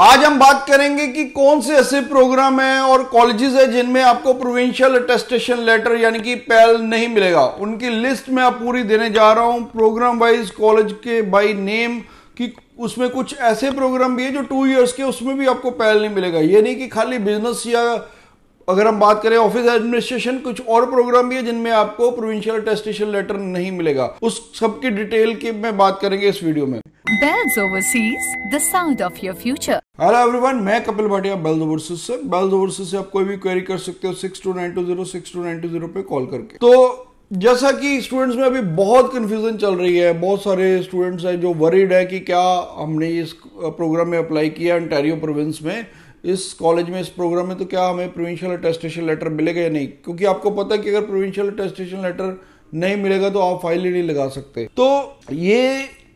आज हम बात करेंगे कि कौन से ऐसे प्रोग्राम हैं और कॉलेजेस हैं जिनमें आपको प्रोविंशियल अटेस्टेशन लेटर यानी कि पैल e नहीं मिलेगा उनकी लिस्ट में आप पूरी देने जा रहा हूं प्रोग्राम वाइज कॉलेज के बाय नेम कि उसमें कुछ ऐसे प्रोग्राम भी है जो टू इयर्स के उसमें भी आपको पैल e नहीं मिलेगा ये नहीं कि खाली बिजनेस या अगर हम बात करें ऑफिस एडमिनिस्ट्रेशन कुछ और प्रोग्राम भी है जिनमें आपको प्रोविंशियल टेस्टेशन लेटर नहीं मिलेगा उस सबकी डिटेल की मैं बात करेंगे इस वीडियो में Bells overseas the sound of your future hello everyone मैं कपिल भाटिया दो वर्सेस से दो वर्सेस से आप कोई भी क्वेरी कर सकते हो six two nine two zero six two nine two zero पे कॉल करके तो जैसा कि स्टूडेंट्स में अभी बहुत कन्फ्यूजन चल रही है बहुत सारे स्टूडेंट्स हैं जो वरीड है कि क्या हमने इस प्रोग्राम में अप्लाई किया अंटेरियो प्रोविंस में इस कॉलेज में इस प्रोग्राम में तो क्या हमें प्रोविंशियल अटेस्टेशन लेटर मिलेगा या नहीं क्योंकि आपको पता है कि अगर प्रोविंशियल अटेस्टेशन लेटर नहीं मिलेगा तो आप फाइल ही नहीं लगा सकते तो ये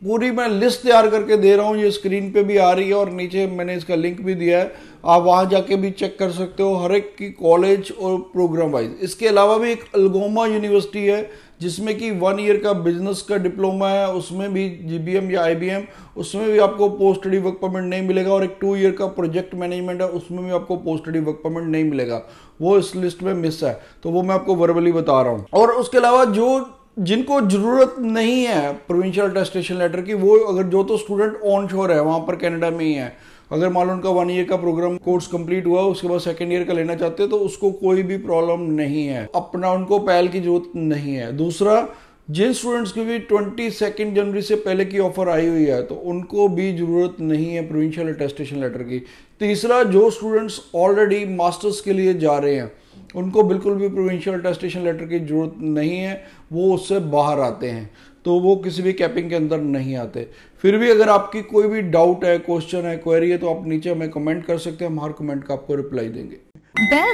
पूरी मैं लिस्ट तैयार करके दे रहा हूँ ये स्क्रीन पे भी आ रही है और नीचे मैंने इसका लिंक भी दिया है आप वहाँ जाके भी चेक कर सकते हो हर एक की कॉलेज और प्रोग्राम वाइज इसके अलावा भी एक अलगोमा यूनिवर्सिटी है जिसमें कि वन ईयर का बिजनेस का डिप्लोमा है उसमें भी जी या आई उसमें भी आपको पोस्ट स्टडी वर्क परमिट नहीं मिलेगा और एक टू ईयर का प्रोजेक्ट मैनेजमेंट है उसमें भी आपको पोस्ट स्टडी वर्क परमिट नहीं मिलेगा वो इस लिस्ट में मिस है तो वो मैं आपको वर्बली बता रहा हूँ और उसके अलावा जो जिनको ज़रूरत नहीं है प्रोविंशियल अटेस्टेशन लेटर की वो अगर जो तो स्टूडेंट ऑन शोर है वहाँ पर कनाडा में ही है अगर मान लो उनका वन ईयर का प्रोग्राम कोर्स कंप्लीट हुआ उसके बाद सेकेंड ईयर का लेना चाहते हैं तो उसको कोई भी प्रॉब्लम नहीं है अपना उनको पहल की जरूरत नहीं है दूसरा जिन स्टूडेंट्स की भी ट्वेंटी सेकेंड जनवरी से पहले की ऑफर आई हुई है तो उनको भी ज़रूरत नहीं है प्रोविंशियल अटेस्टेशन लेटर की तीसरा जो स्टूडेंट्स ऑलरेडी मास्टर्स के लिए जा रहे हैं उनको बिल्कुल भी प्रोविंशियल टेस्टेशन लेटर की जरूरत नहीं है वो उससे बाहर आते हैं तो वो किसी भी कैपिंग के अंदर नहीं आते फिर भी अगर आपकी कोई भी डाउट है क्वेश्चन है क्वेरी है तो आप नीचे हमें कमेंट कर सकते हैं हम हर कमेंट का आपको रिप्लाई देंगे